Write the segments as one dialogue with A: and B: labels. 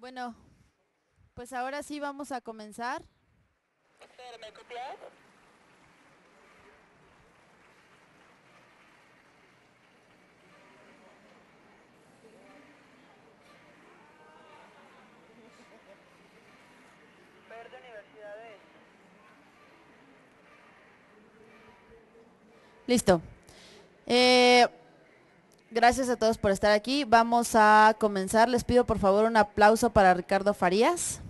A: Bueno, pues ahora sí vamos a comenzar.
B: Espérame, copiar.
A: Verde Universidades. Listo. Eh, Gracias a todos por estar aquí. Vamos a comenzar. Les pido por favor un aplauso para Ricardo Farías,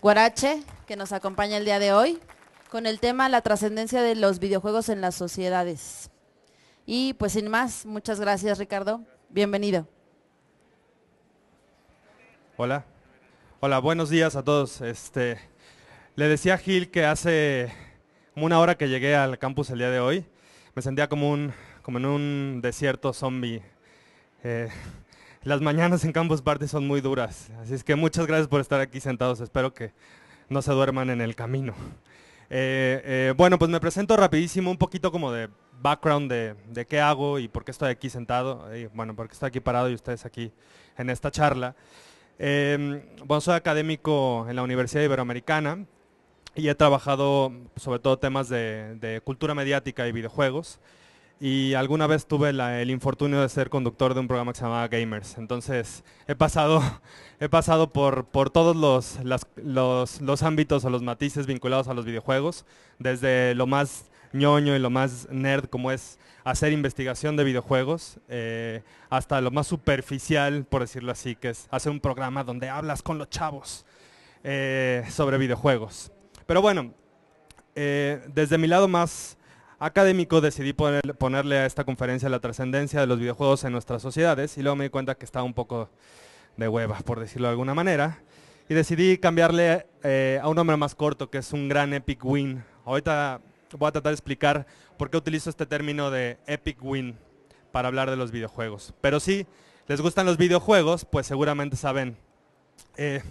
A: Guarache, que nos acompaña el día de hoy, con el tema La trascendencia de los videojuegos en las sociedades. Y pues sin más, muchas gracias Ricardo. Bienvenido.
C: Hola. Hola, buenos días a todos. Este, le decía a Gil que hace una hora que llegué al campus el día de hoy, me sentía como un como en un desierto zombie. Eh, las mañanas en Campus Party son muy duras, así es que muchas gracias por estar aquí sentados, espero que no se duerman en el camino. Eh, eh, bueno, pues me presento rapidísimo, un poquito como de background de, qué hago y por qué estoy aquí sentado, bueno, por qué estoy aquí parado y ustedes aquí en esta charla. Em, bueno, soy académico en la Universidad Iberoamericana y he trabajado sobre todo temas de cultura mediática y videojuegos y alguna vez tuve el infortunio de ser conductor de un programa que se llamaba Gamers. Entonces he pasado, he pasado por, todos los, los, ámbitos o los matices vinculados a los videojuegos, desde lo más ñoño y lo más nerd como es hacer investigación de videojuegos, eh, hasta lo más superficial, por decirlo así, que es hacer un programa donde hablas con los chavos eh, sobre videojuegos. Pero bueno, eh, desde mi lado más académico decidí ponerle a esta conferencia la trascendencia de los videojuegos en nuestras sociedades y luego me di cuenta que estaba un poco de hueva, por decirlo de alguna manera, y decidí cambiarle eh, a un nombre más corto que es un gran epic win. Ahorita voy a tratar de explicar por qué utilizo este término de epic win para hablar de los videojuegos. Pero si les gustan los videojuegos, pues seguramente saben eh,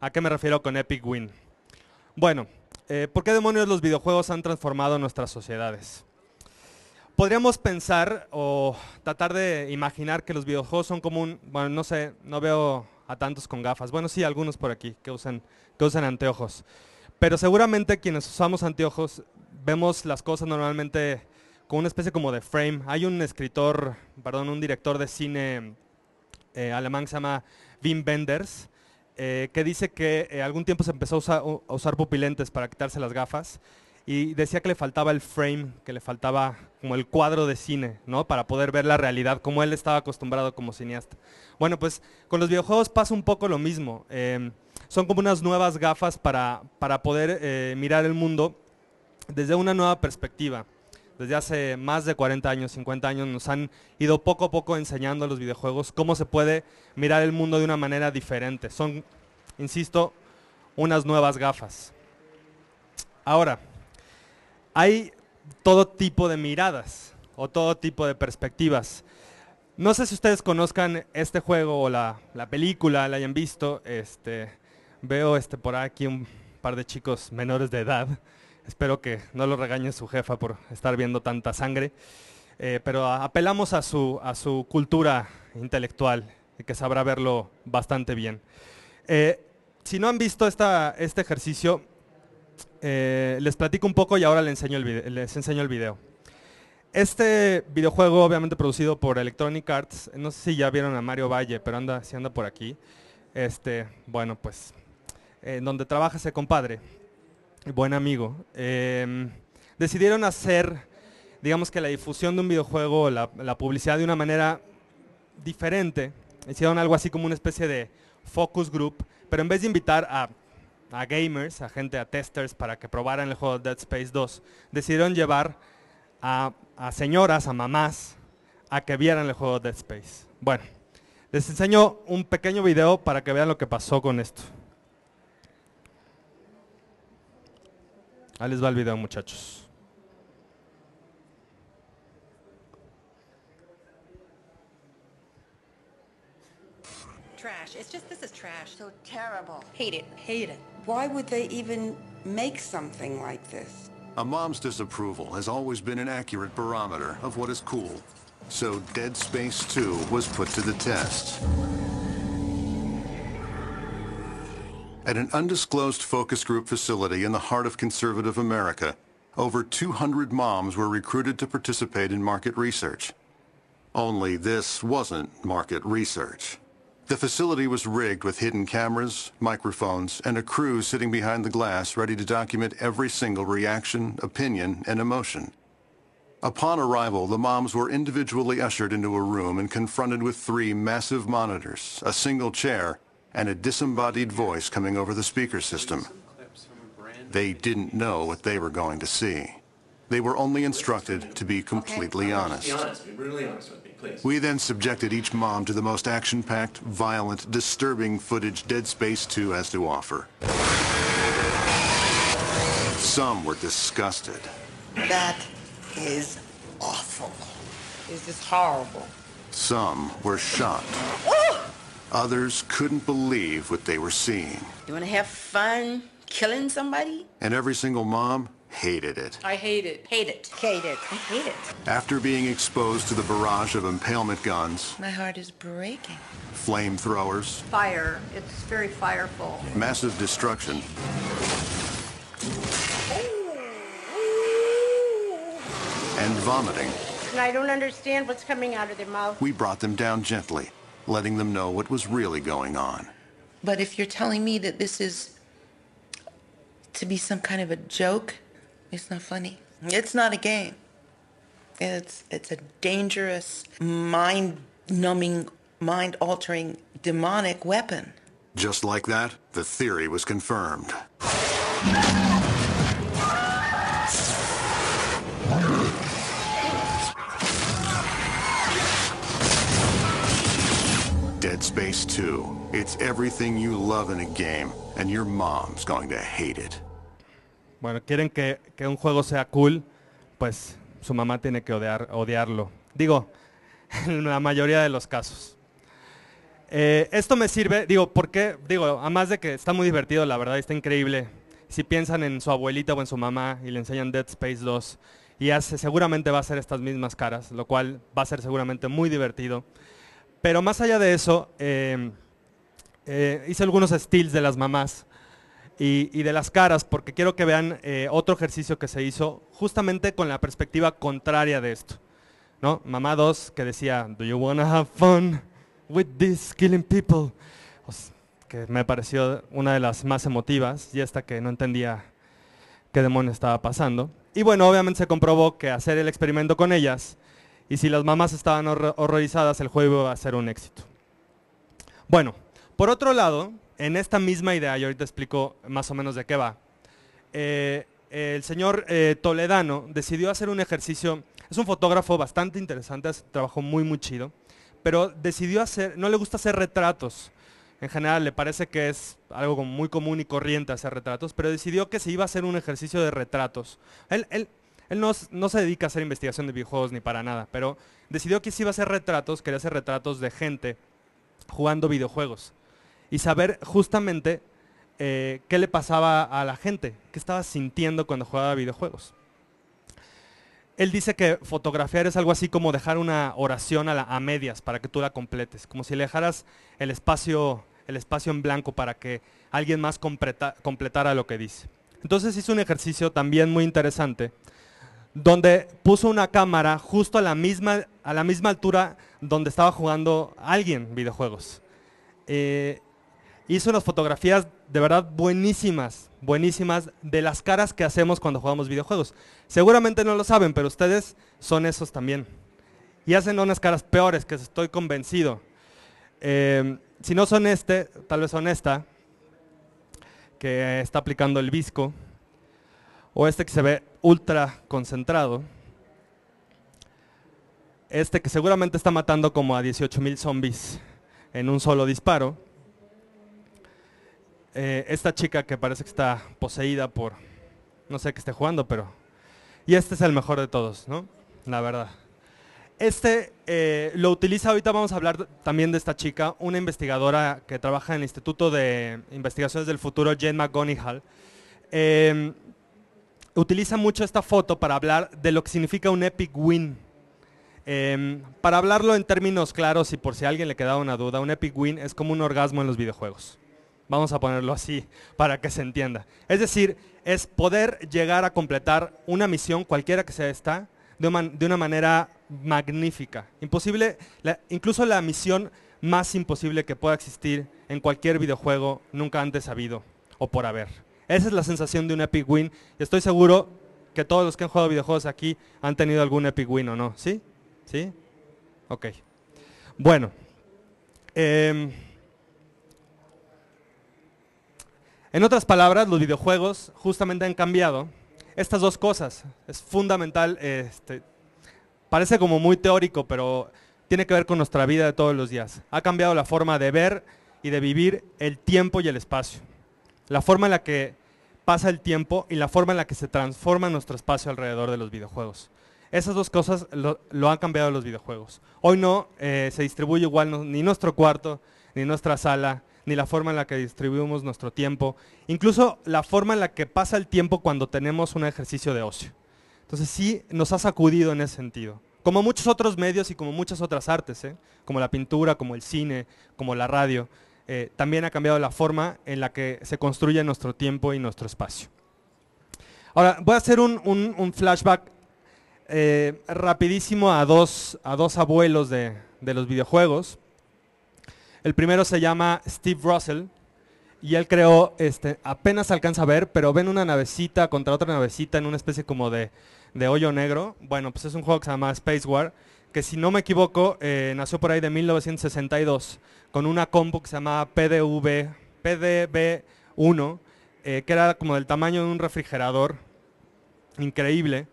C: a qué me refiero con epic win. Bueno, eh, ¿por qué demonios los videojuegos han transformado nuestras sociedades? Podríamos pensar o tratar de imaginar que los videojuegos son como un, bueno, no sé, no veo a tantos con gafas. Bueno, sí, algunos por aquí que usan, que anteojos. Pero seguramente quienes usamos anteojos vemos las cosas normalmente con una especie como de frame. Hay un escritor, perdón, un director de cine eh, alemán que se llama Wim Wenders, eh, que dice que eh, algún tiempo se empezó a usar, pupilentes para quitarse las gafas y decía que le faltaba el frame, que le faltaba como el cuadro de cine, ¿no? Para poder ver la realidad como él estaba acostumbrado como cineasta. Bueno, pues con los videojuegos pasa un poco lo mismo. Em, son como unas nuevas gafas para poder eh, mirar el mundo desde una nueva perspectiva desde hace más de 40 años, 50 años, nos han ido poco a poco enseñando los videojuegos cómo se puede mirar el mundo de una manera diferente. Son, insisto, unas nuevas gafas. Ahora, hay todo tipo de miradas o todo tipo de perspectivas. No sé si ustedes conozcan este juego o la, la película, la hayan visto. Este, veo este, por aquí un par de chicos menores de edad. Espero que no lo regañe su jefa por estar viendo tanta sangre. Eh, pero apelamos a su, cultura intelectual que sabrá verlo bastante bien. Eh, si no han visto este ejercicio, eh, les platico un poco y ahora les enseño, el les enseño el video. Este videojuego, obviamente producido por Electronic Arts, no sé si ya vieron a Mario Valle, pero anda, si anda por aquí. Este, bueno, pues, en donde trabaja ese compadre buen amigo, em, decidieron hacer, digamos que la difusión de un videojuego, la, publicidad de una manera diferente. Hicieron algo así como una especie de focus group, pero en vez de invitar a gamers, a gente, a testers, para que probaran el juego Dead Space 2, decidieron llevar a, a, señoras, a mamás, a que vieran el juego Dead Space. Bueno, les enseño un pequeño video para que vean lo que pasó con esto. Ahí les va el video, muchachos.
A: Trash. It's just, this is trash. So terrible. Hate it. Hate it. Why would they even make something like this?
D: A mom's disapproval has always been an accurate barometer of what is cool. So Dead Space 2 was put to the test. At an undisclosed focus group facility in the heart of conservative America, over 200 moms were recruited to participate in market research. Only this wasn't market research. The facility was rigged with hidden cameras, microphones, and a crew sitting behind the glass ready to document every single reaction, opinion, and emotion. Upon arrival, the moms were individually ushered into a room and confronted with three massive monitors, a single chair, and a disembodied voice coming over the speaker system. They didn't know what they were going to see. They were only instructed to be completely honest. We then subjected each mom to the most action-packed, violent, disturbing footage Dead Space 2 has to offer. Some were disgusted. That is awful.
A: This is horrible.
D: Some were shocked. Others couldn't believe what they were seeing.
A: You want to have fun killing somebody?
D: And every single mom hated it.
A: I hate it. Hate it. Hate it. I hate it.
D: After being exposed to the barrage of impalement guns, my heart is breaking. Flamethrowers, fire.
E: It's very fireful.
D: Massive destruction. and vomiting.
E: And I don't understand
A: what's coming out of their mouth.
D: We brought them down gently letting them know what was really going on.
A: But if you're telling me that this is
D: to be some kind of a joke, it's not funny. It's not a game. It's it's a dangerous, mind-numbing, mind-altering demonic weapon. Just like that, the theory was confirmed. Dead Space 2. It's everything you love in a game, and your mom's going to hate it.
C: Bueno, quieren que, un juego sea cool, pues su mamá tiene que odiar, odiarlo. Digo, en la mayoría de los casos. Eh, esto me sirve, digo, porque, digo, además de que está muy divertido, la verdad, está increíble. Si piensan en su abuelita o en su mamá y le enseñan Dead Space 2 y hace, seguramente va a ser estas mismas caras, lo cual va a ser seguramente muy divertido. Pero más allá de eso, eh, eh, hice algunos steals de las mamás y, de las caras, porque quiero que vean eh, otro ejercicio que se hizo justamente con la perspectiva contraria de esto. ¿no? Mamá 2 que decía, ¿Do you wanna have fun with this killing people? Pues, que me pareció una de las más emotivas y esta que no entendía qué demonio estaba pasando. Y bueno, obviamente se comprobó que hacer el experimento con ellas y si las mamás estaban horrorizadas, el juego iba a ser un éxito. Bueno, por otro lado, en esta misma idea, y ahorita explico más o menos de qué va, eh, el señor eh, Toledano decidió hacer un ejercicio, es un fotógrafo bastante interesante, trabajó trabajo muy, muy chido, pero decidió hacer, no le gusta hacer retratos, en general le parece que es algo muy común y corriente hacer retratos, pero decidió que se iba a hacer un ejercicio de retratos. él, él no, se dedica a hacer investigación de videojuegos ni para nada, pero decidió que sí iba a hacer retratos, quería hacer retratos de gente jugando videojuegos y saber justamente eh, qué le pasaba a la gente, qué estaba sintiendo cuando jugaba videojuegos. Él dice que fotografiar es algo así como dejar una oración a, medias para que tú la completes, como si le dejaras el espacio, el espacio en blanco para que alguien más completara lo que dice. Entonces hizo un ejercicio también muy interesante donde puso una cámara justo a la misma, altura donde estaba jugando alguien videojuegos. Eh, hizo unas fotografías de verdad buenísimas, buenísimas de las caras que hacemos cuando jugamos videojuegos. Seguramente no lo saben, pero ustedes son esos también. Y hacen unas caras peores, que estoy convencido. Eh, si no son este, tal vez son esta, que está aplicando el visco o este que se ve ultra concentrado, este que seguramente está matando como a 18.000 zombies en un solo disparo, eh, esta chica que parece que está poseída por, no sé qué esté jugando, pero... Y este es el mejor de todos, ¿no? La verdad. Este eh, lo utiliza, ahorita vamos a hablar también de esta chica, una investigadora que trabaja en el Instituto de Investigaciones del Futuro, Jane McGonigal. Em, utiliza mucho esta foto para hablar de lo que significa un epic win. Em, para hablarlo en términos claros y por si a alguien le quedaba una duda, un epic win es como un orgasmo en los videojuegos. Vamos a ponerlo así para que se entienda. Es decir, es poder llegar a completar una misión, cualquiera que sea esta, de una, manera magnífica. Imposible, incluso la misión más imposible que pueda existir en cualquier videojuego nunca antes habido o por haber. Esa es la sensación de un Epic Win. Estoy seguro que todos los que han jugado videojuegos aquí han tenido algún Epic Win o no. ¿Sí? ¿Sí? Ok. Bueno. Em, en otras palabras, los videojuegos justamente han cambiado estas dos cosas. Es fundamental, este, parece como muy teórico, pero tiene que ver con nuestra vida de todos los días. Ha cambiado la forma de ver y de vivir el tiempo y el espacio la forma en la que pasa el tiempo y la forma en la que se transforma nuestro espacio alrededor de los videojuegos. Esas dos cosas lo, han cambiado los videojuegos. Hoy no eh, se distribuye igual ni nuestro cuarto, ni nuestra sala, ni la forma en la que distribuimos nuestro tiempo, incluso la forma en la que pasa el tiempo cuando tenemos un ejercicio de ocio. Entonces sí nos ha sacudido en ese sentido. Como muchos otros medios y como muchas otras artes, ¿eh? como la pintura, como el cine, como la radio. Eh, también ha cambiado la forma en la que se construye nuestro tiempo y nuestro espacio. Ahora, voy a hacer un, flashback eh, rapidísimo a dos, a dos abuelos de, los videojuegos. El primero se llama Steve Russell, y él creó, este, apenas alcanza a ver, pero ven una navecita contra otra navecita en una especie como de, hoyo negro. Bueno, pues es un juego que se llama Space War, que si no me equivoco, eh, nació por ahí de 1962 con una combo que se llamaba PDV, pdv 1 eh, que era como del tamaño de un refrigerador, increíble.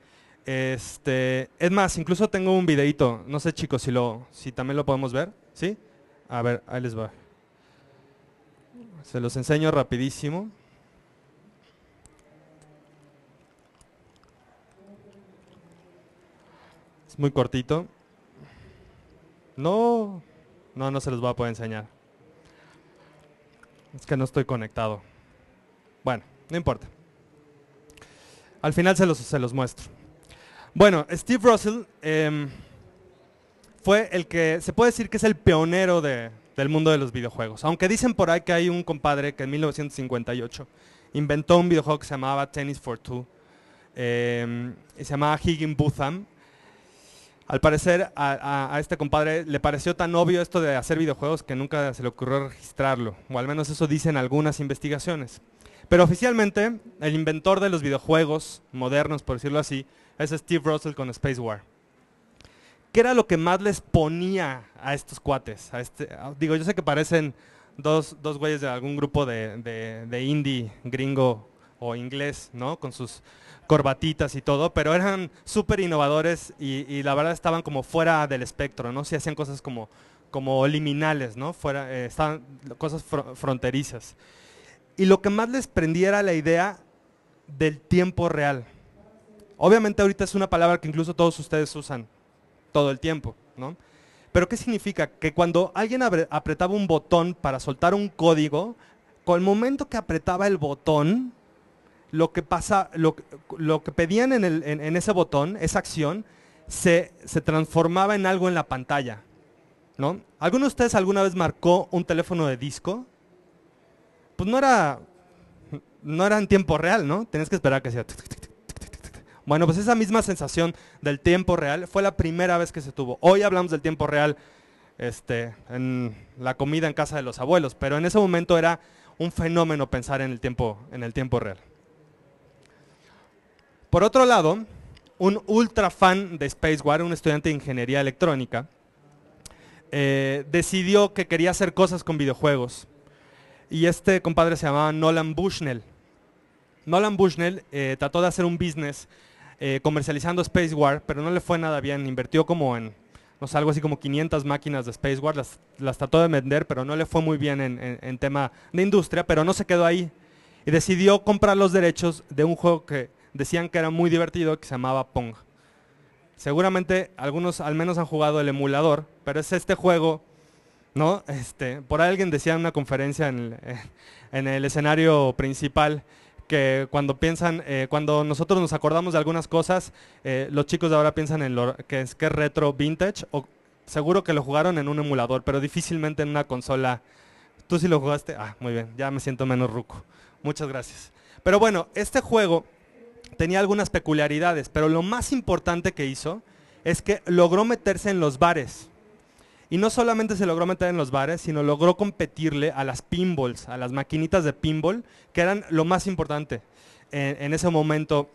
C: Este, es más, incluso tengo un videito, no sé chicos si, lo, si también lo podemos ver, ¿sí? A ver, ahí les va. Se los enseño rapidísimo. Es muy cortito. No. No, no se los voy a poder enseñar. Es que no estoy conectado. Bueno, no importa. Al final se los, muestro. Bueno, Steve Russell em, fue el que, se puede decir que es el pionero del mundo de los videojuegos. Aunque dicen por ahí que hay un compadre que en 1958 inventó un videojuego que se llamaba Tennis for Two. Em, y se llamaba Higginbotham al parecer a, este compadre le pareció tan obvio esto de hacer videojuegos que nunca se le ocurrió registrarlo, o al menos eso dicen algunas investigaciones. Pero oficialmente, el inventor de los videojuegos modernos, por decirlo así, es Steve Russell con Space War. ¿Qué era lo que más les ponía a estos cuates? Este, digo, yo sé que parecen dos, dos güeyes de algún grupo de indie, gringo o inglés, ¿no? Con sus corbatitas y todo, pero eran súper innovadores y, la verdad estaban como fuera del espectro, ¿no? Se hacían cosas como, como liminales, ¿no? Fuera, eh, estaban cosas fronterizas. Y lo que más les prendía era la idea del tiempo real. Obviamente ahorita es una palabra que incluso todos ustedes usan todo el tiempo, ¿no? Pero ¿qué significa? Que cuando alguien apretaba un botón para soltar un código, con el momento que apretaba el botón, lo que, pedían en, ese botón, esa acción, se, transformaba en algo en la pantalla. ¿Alguno de ustedes alguna vez marcó un teléfono de disco? Pues no era, no era en tiempo real, ¿no? Tenías que esperar que sea... Bueno, pues esa misma sensación del tiempo real fue la primera vez que se tuvo. Hoy hablamos del tiempo real este, en la comida en casa de los abuelos, pero en ese momento era un fenómeno pensar en tiempo, en el tiempo real. Por otro lado, un ultra fan de Space War, un estudiante de ingeniería electrónica, eh, decidió que quería hacer cosas con videojuegos. Y este compadre se llamaba Nolan Bushnell. Nolan Bushnell eh, trató de hacer un business eh, comercializando comercializando War, pero no le fue nada bien. Invirtió como en, no sé, algo así como 500 máquinas de Space las, las trató de vender, pero no le fue muy bien en tema de industria, pero no se quedó ahí. Y decidió comprar los derechos de un juego que decían que era muy divertido, que se llamaba Pong. Seguramente algunos al menos han jugado el emulador, pero es este juego, ¿no? Este, por ahí alguien decía en una conferencia en el, eh, escenario principal que cuando piensan, eh, cuando nosotros nos acordamos de algunas cosas, eh, los chicos de ahora piensan en lo que es que es retro vintage, o seguro que lo jugaron en un emulador, pero difícilmente en una consola. ¿Tú sí lo jugaste? Ah, muy bien, ya me siento menos ruco. Muchas gracias. Pero bueno, este juego tenía algunas peculiaridades, pero lo más importante que hizo es que logró meterse en los bares. Y no solamente se logró meter en los bares, sino logró competirle a las pinballs, a las maquinitas de pinball, que eran lo más importante en, ese momento,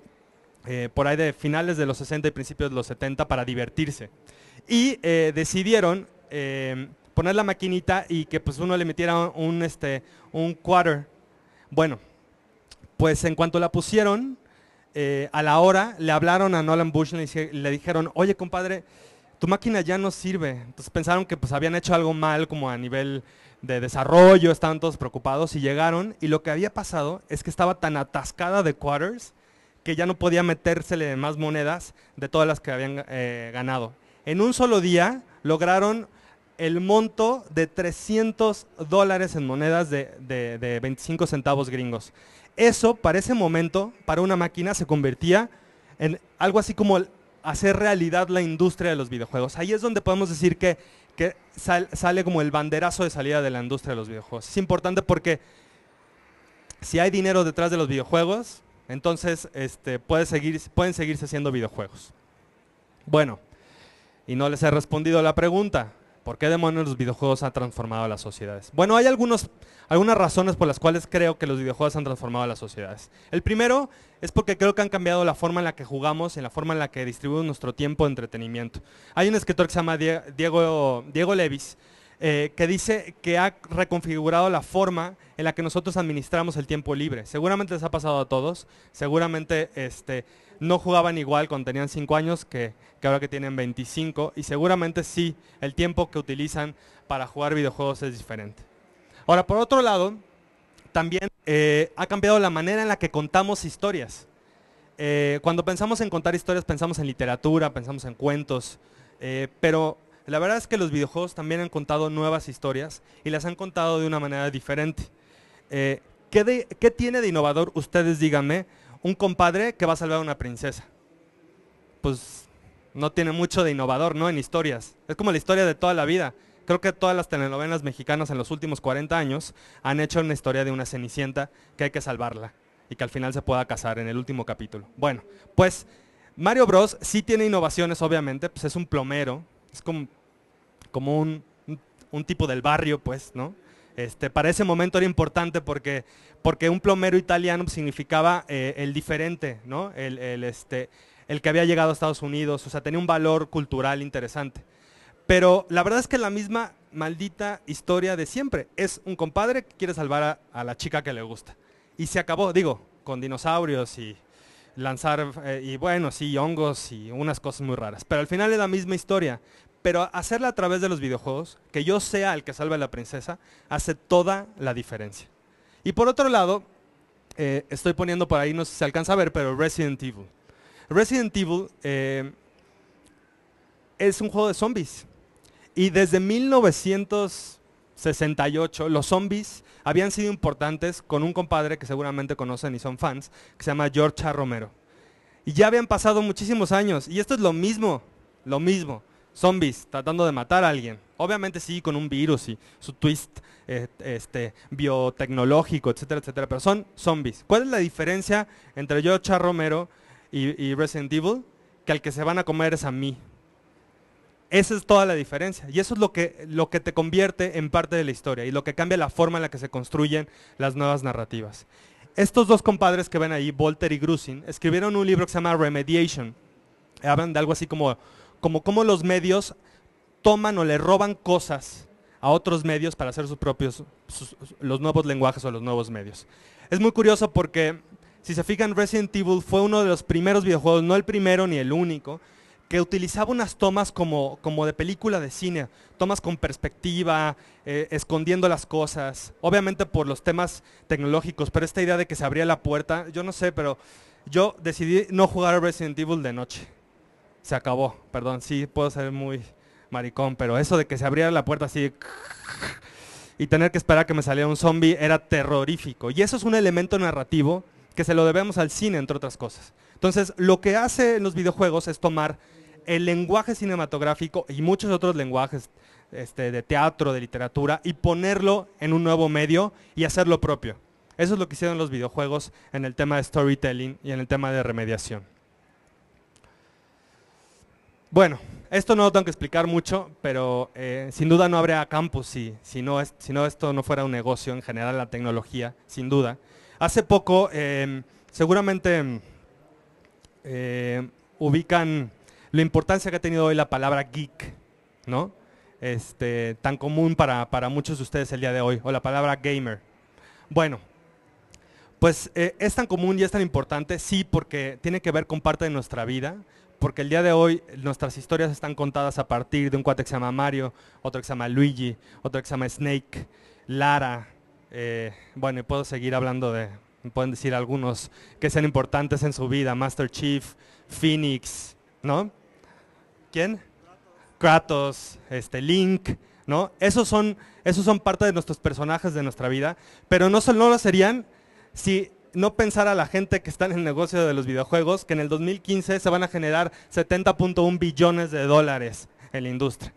C: eh, por ahí de finales de los 60 y principios de los 70, para divertirse. Y eh, decidieron eh, poner la maquinita y que pues uno le metiera un, este, un quarter. Bueno, pues en cuanto la pusieron, eh, a la hora le hablaron a Nolan Bush, y le dijeron, oye compadre, tu máquina ya no sirve. Entonces pensaron que pues habían hecho algo mal como a nivel de desarrollo, estaban todos preocupados y llegaron y lo que había pasado es que estaba tan atascada de quarters que ya no podía metérsele más monedas de todas las que habían eh, ganado. En un solo día lograron el monto de 300 dólares en monedas de, de 25 centavos gringos. Eso para ese momento, para una máquina, se convertía en algo así como hacer realidad la industria de los videojuegos. Ahí es donde podemos decir que, sale como el banderazo de salida de la industria de los videojuegos. Es importante porque si hay dinero detrás de los videojuegos, entonces este, pueden seguirse haciendo videojuegos. Bueno, y no les he respondido la pregunta. ¿Por qué demonios los videojuegos han transformado las sociedades? Bueno, hay algunos, algunas razones por las cuales creo que los videojuegos han transformado las sociedades. El primero es porque creo que han cambiado la forma en la que jugamos, en la forma en la que distribuimos nuestro tiempo de entretenimiento. Hay un escritor que se llama Diego, Diego Levis, eh, que dice que ha reconfigurado la forma en la que nosotros administramos el tiempo libre. Seguramente les ha pasado a todos, seguramente este, no jugaban igual cuando tenían 5 años que, ahora que tienen 25 y seguramente sí, el tiempo que utilizan para jugar videojuegos es diferente. Ahora, por otro lado, también eh, ha cambiado la manera en la que contamos historias. Eh, cuando pensamos en contar historias, pensamos en literatura, pensamos en cuentos, pero la verdad es que los videojuegos también han contado nuevas historias y las han contado de una manera diferente. Eh, ¿qué, ¿Qué tiene de innovador, ustedes díganme, un compadre que va a salvar a una princesa? Pues no tiene mucho de innovador, ¿no? En historias. Es como la historia de toda la vida. Creo que todas las telenovelas mexicanas en los últimos 40 años han hecho una historia de una cenicienta que hay que salvarla y que al final se pueda casar en el último capítulo. Bueno, pues Mario Bros sí tiene innovaciones, obviamente, pues es un plomero, es como, como un, tipo del barrio, pues, ¿no? Este, para ese momento era importante porque, porque un plomero italiano significaba eh, el diferente, ¿no? El, este, el que había llegado a Estados Unidos, o sea, tenía un valor cultural interesante. Pero la verdad es que la misma maldita historia de siempre. Es un compadre que quiere salvar a la chica que le gusta. Y se acabó, digo, con dinosaurios y lanzar, eh, y bueno, sí, hongos y unas cosas muy raras. Pero al final es la misma historia. Pero hacerla a través de los videojuegos, que yo sea el que salve a la princesa, hace toda la diferencia. Y por otro lado, eh, estoy poniendo por ahí, no sé si se alcanza a ver, pero Resident Evil. Resident Evil eh, es un juego de zombies. Y desde 1900... 68, los zombies habían sido importantes con un compadre que seguramente conocen y son fans, que se llama George A. Romero. Y ya habían pasado muchísimos años, y esto es lo mismo, lo mismo. Zombies tratando de matar a alguien. Obviamente sí, con un virus y su twist eh, este, biotecnológico, etcétera, etcétera, pero son zombies. ¿Cuál es la diferencia entre George A. Romero y, y Resident Evil? Que al que se van a comer es a mí. Esa es toda la diferencia. Y eso es lo que, lo que te convierte en parte de la historia y lo que cambia la forma en la que se construyen las nuevas narrativas. Estos dos compadres que ven ahí, Volter y Grusin, escribieron un libro que se llama Remediation. Hablan de algo así como como cómo los medios toman o le roban cosas a otros medios para hacer sus propios, los nuevos lenguajes o los nuevos medios. Es muy curioso porque, si se fijan, Resident Evil fue uno de los primeros videojuegos, no el primero ni el único, que utilizaba unas tomas como, como de película de cine, tomas con perspectiva, eh, escondiendo las cosas, obviamente por los temas tecnológicos, pero esta idea de que se abría la puerta, yo no sé, pero yo decidí no jugar a Resident Evil de noche. Se acabó, perdón, sí, puedo ser muy maricón, pero eso de que se abriera la puerta así y tener que esperar que me saliera un zombie era terrorífico. Y eso es un elemento narrativo que se lo debemos al cine, entre otras cosas. Entonces, lo que hace los videojuegos es tomar el lenguaje cinematográfico y muchos otros lenguajes este, de teatro, de literatura, y ponerlo en un nuevo medio y hacerlo propio. Eso es lo que hicieron los videojuegos en el tema de storytelling y en el tema de remediación. Bueno, esto no lo tengo que explicar mucho, pero eh, sin duda no habría campus si, si, no si, no esto no fuera un negocio, en general la tecnología, sin duda. Hace poco, em, seguramente em, eh, ubican la importancia que ha tenido hoy la palabra geek, ¿no? Este, tan común para, muchos de ustedes el día de hoy, o la palabra gamer. Bueno, pues eh, es tan común y es tan importante, sí, porque tiene que ver con parte de nuestra vida, porque el día de hoy nuestras historias están contadas a partir de un cuate que se llama Mario, otro que se llama Luigi, otro que se llama Snake, Lara, eh, bueno, y puedo seguir hablando de, pueden decir algunos que sean importantes en su vida, Master Chief, Phoenix, ¿no? ¿Quién? Kratos, este, Link, ¿no? Esos son, son parte de nuestros personajes de nuestra vida, pero no, lo serían si no pensara la gente que está en el negocio de los videojuegos que en el 2015 se van a generar 70.1 billones de dólares en la industria.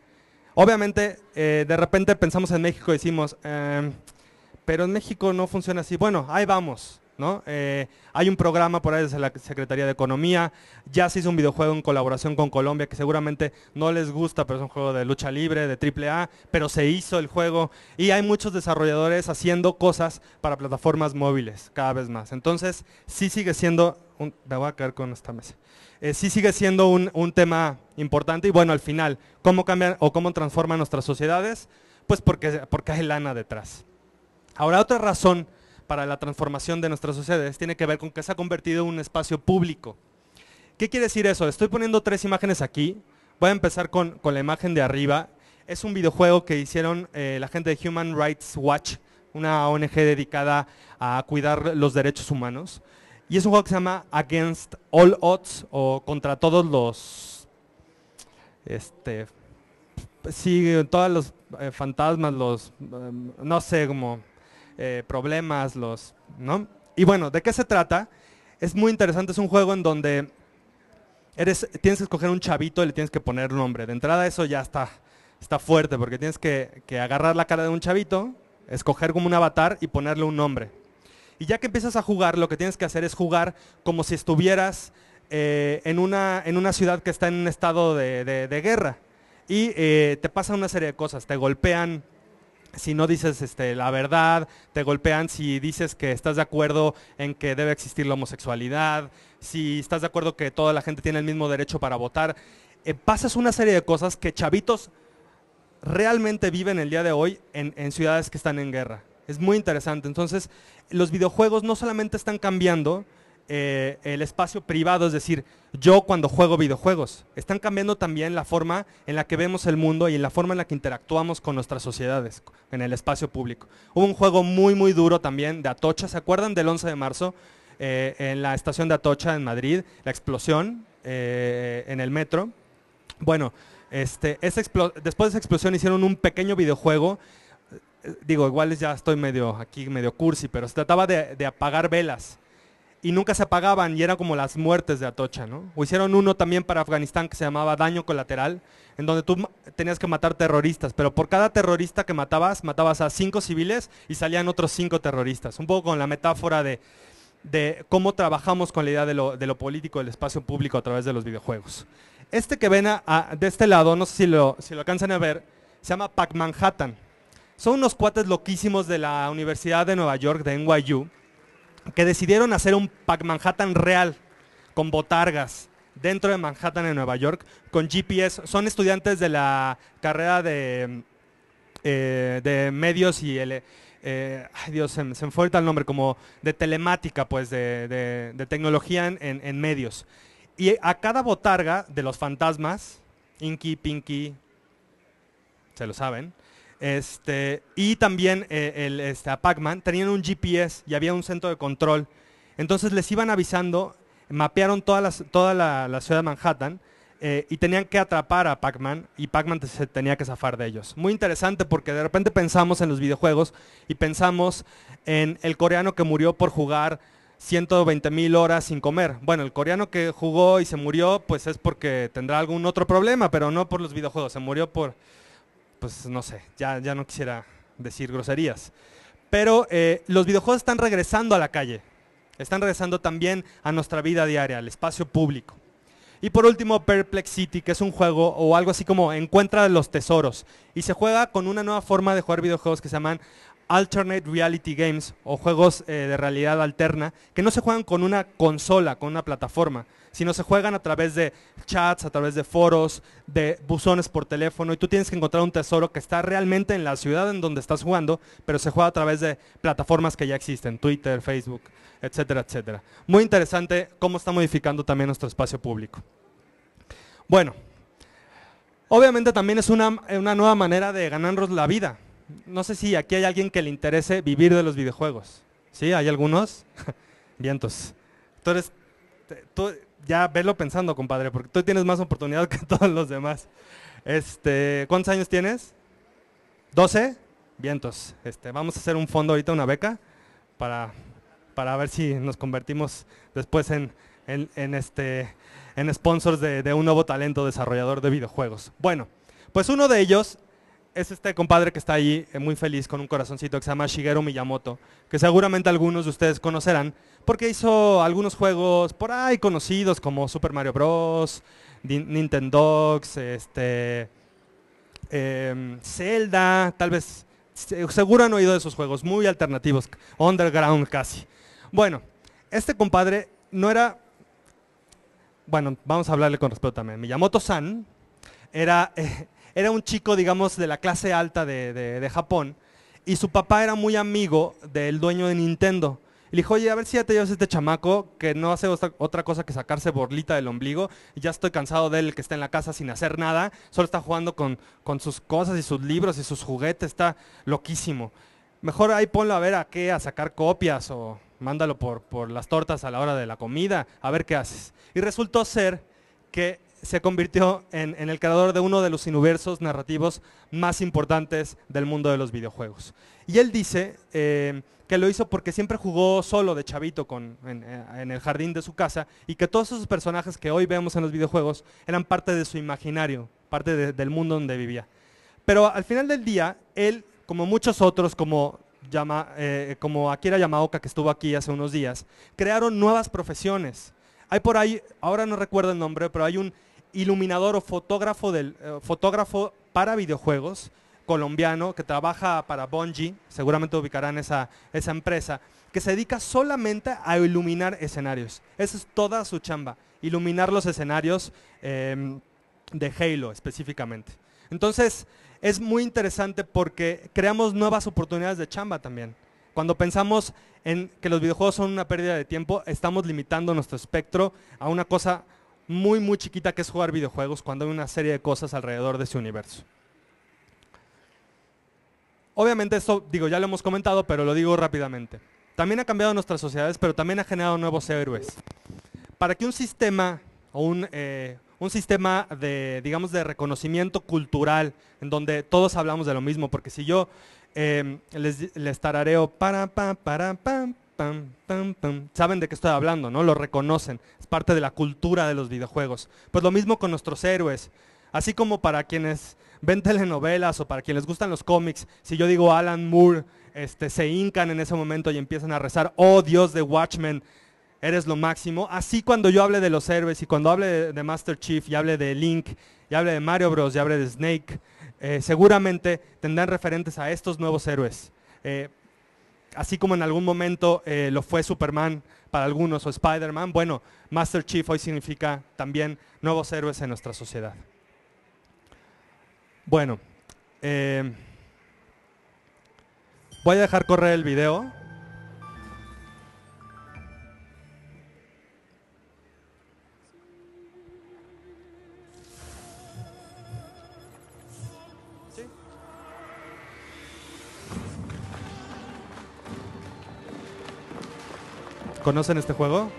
C: Obviamente, eh, de repente pensamos en México y decimos, em, pero en México no funciona así. Bueno, ahí vamos. ¿no? Eh, hay un programa por ahí desde la Secretaría de Economía, ya se hizo un videojuego en colaboración con Colombia que seguramente no les gusta, pero es un juego de lucha libre, de triple A, pero se hizo el juego y hay muchos desarrolladores haciendo cosas para plataformas móviles cada vez más. Entonces, sí sigue siendo, un, me voy a con esta mesa, eh, sí sigue siendo un, tema importante y bueno, al final, ¿cómo cambian o cómo transforman nuestras sociedades? Pues porque hay lana detrás. Ahora, otra razón para la transformación de nuestras sociedades tiene que ver con que se ha convertido en un espacio público. ¿Qué quiere decir eso? Estoy poniendo tres imágenes aquí. Voy a empezar con, la imagen de arriba. Es un videojuego que hicieron eh, la gente de Human Rights Watch, una ONG dedicada a cuidar los derechos humanos. Y es un juego que se llama Against All Odds o contra todos los... Este, sí, todos los eh, fantasmas, los... Em, no sé, como eh, problemas, los, ¿no? Y bueno, ¿de qué se trata? Es muy interesante, es un juego en donde eres, tienes que escoger un chavito y le tienes que poner nombre. De entrada eso ya está, está fuerte, porque tienes que, agarrar la cara de un chavito, escoger como un avatar y ponerle un nombre. Y ya que empiezas a jugar, lo que tienes que hacer es jugar como si estuvieras eh, en, una, en una ciudad que está en un estado de, guerra. Y eh, te pasan una serie de cosas, te golpean, si no dices este, la verdad, te golpean si dices que estás de acuerdo en que debe existir la homosexualidad, si estás de acuerdo que toda la gente tiene el mismo derecho para votar. Eh, pasas una serie de cosas que chavitos realmente viven el día de hoy en ciudades que están en guerra. Es muy interesante. Entonces, los videojuegos no solamente están cambiando, eh, el espacio privado, es decir, yo cuando juego videojuegos. Están cambiando también la forma en la que vemos el mundo y en la forma en la que interactuamos con nuestras sociedades en el espacio público. Hubo un juego muy, muy duro también de Atocha, ¿se acuerdan del 11 de marzo? Eh, en la estación de Atocha en Madrid, la explosión eh, en el metro. Bueno, este, después de esa explosión hicieron un pequeño videojuego digo, igual ya estoy medio aquí, medio cursi, pero se trataba de apagar velas y nunca se apagaban y eran como las muertes de Atocha, ¿no? O hicieron uno también para Afganistán que se llamaba Daño Colateral, en donde tú tenías que matar terroristas, pero por cada terrorista que matabas, matabas a cinco civiles y salían otros cinco terroristas. Un poco con la metáfora de, cómo trabajamos con la idea de lo, político, del espacio público a través de los videojuegos. Este que ven de este lado, no sé si lo, si lo alcanzan a ver, se llama Pac Manhattan. Son unos cuates loquísimos de la Universidad de Nueva York, de NYU, que decidieron hacer un Pac Manhattan real, con botargas, dentro de Manhattan en Nueva York, con GPS. Son estudiantes de la carrera de, eh, medios y... El, eh, Dios, se, se, me fue el nombre, como de telemática, pues, de, tecnología en, en, medios. Y a cada botarga de los fantasmas, Inky, Pinky, se lo saben, este, y también eh, el, este, a Pac-Man tenían un GPS y había un centro de control. Entonces les iban avisando, mapearon toda la, la, ciudad de Manhattan eh, y tenían que atrapar a Pac-Man y Pac-Man se tenía que zafar de ellos. Muy interesante porque de repente pensamos en los videojuegos y pensamos en el coreano que murió por jugar 120 mil horas sin comer. Bueno, el coreano que jugó y se murió, pues es porque tendrá algún otro problema, pero no por los videojuegos, se murió por pues no sé, ya, no quisiera decir groserías. Pero eh, los videojuegos están regresando a la calle, están regresando también a nuestra vida diaria, al espacio público. Y por último, Perplexity, que es un juego o algo así como Encuentra los Tesoros. Y se juega con una nueva forma de jugar videojuegos que se llaman alternate reality games o juegos eh, de realidad alterna que no se juegan con una consola, con una plataforma, sino se juegan a través de chats, a través de foros, de buzones por teléfono y tú tienes que encontrar un tesoro que está realmente en la ciudad en donde estás jugando, pero se juega a través de plataformas que ya existen, Twitter, Facebook, etcétera, etcétera. Muy interesante cómo está modificando también nuestro espacio público. Bueno, obviamente también es una nueva manera de ganarnos la vida no sé si aquí hay alguien que le interese vivir de los videojuegos. ¿Sí? ¿Hay algunos? Vientos. Entonces, tú ya velo pensando, compadre, porque tú tienes más oportunidad que todos los demás. Este, ¿Cuántos años tienes? ¿12? Vientos. Este, vamos a hacer un fondo ahorita, una beca, para, para ver si nos convertimos después en, en, este, en sponsors de un nuevo talento desarrollador de videojuegos. Bueno, pues uno de ellos es este compadre que está ahí eh, muy feliz con un corazoncito que se llama Shigeru Miyamoto, que seguramente algunos de ustedes conocerán, porque hizo algunos juegos por ahí conocidos como Super Mario Bros., Nintendo, este, em, Zelda, tal vez, seguro han oído de esos juegos, muy alternativos, underground casi. Bueno, este compadre no era, bueno, vamos a hablarle con respeto también, Miyamoto-san era... Eh, era un chico, digamos, de la clase alta de, Japón, y su papá era muy amigo del dueño de Nintendo. Le dijo, oye, a ver si ya te llevas este chamaco que no hace otra cosa que sacarse borlita del ombligo. Ya estoy cansado de él que está en la casa sin hacer nada. Solo está jugando con, sus cosas y sus libros y sus juguetes. Está loquísimo. Mejor ahí ponlo a ver a qué, a sacar copias o mándalo por, por las tortas a la hora de la comida. A ver qué haces. Y resultó ser que se convirtió en, el creador de uno de los universos narrativos más importantes del mundo de los videojuegos. Y él dice eh, que lo hizo porque siempre jugó solo de chavito eh, en, el jardín de su casa y que todos esos personajes que hoy vemos en los videojuegos eran parte de su imaginario, parte del mundo donde vivía. Pero al final del día, él, como muchos otros, como, llama eh, como Akira Yamaoka, que estuvo aquí hace unos días, crearon nuevas profesiones. Hay por ahí, ahora no recuerdo el nombre, pero hay un iluminador o fotógrafo, del, eh, fotógrafo para videojuegos colombiano que trabaja para Bungie, seguramente ubicarán esa, esa empresa, que se dedica solamente a iluminar escenarios. Esa es toda su chamba, iluminar los escenarios em, de Halo específicamente. Entonces, es muy interesante porque creamos nuevas oportunidades de chamba también. Cuando pensamos en que los videojuegos son una pérdida de tiempo, estamos limitando nuestro espectro a una cosa muy, muy chiquita que es jugar videojuegos cuando hay una serie de cosas alrededor de ese universo. Obviamente eso, digo, ya lo hemos comentado, pero lo digo rápidamente. También ha cambiado nuestras sociedades, pero también ha generado nuevos héroes. Para que un sistema o un, eh, sistema de, digamos, de reconocimiento cultural, en donde todos hablamos de lo mismo, porque si yo eh, les, tarareo para, pa, para, pam, Saben de qué estoy hablando, ¿no? Lo reconocen. Es parte de la cultura de los videojuegos. Pues lo mismo con nuestros héroes. Así como para quienes ven telenovelas o para quienes les gustan los cómics, si yo digo Alan Moore, este, se hincan en ese momento y empiezan a rezar, oh Dios de Watchmen, eres lo máximo. Así cuando yo hable de los héroes y cuando hable de, Master Chief y hable de Link y hable de Mario Bros y hable de Snake, eh, seguramente tendrán referentes a estos nuevos héroes. Eh, así como en algún momento eh, lo fue Superman para algunos o Spider-Man, bueno, Master Chief hoy significa también nuevos héroes en nuestra sociedad. Bueno, eh, voy a dejar correr el video. ¿Conocen este juego?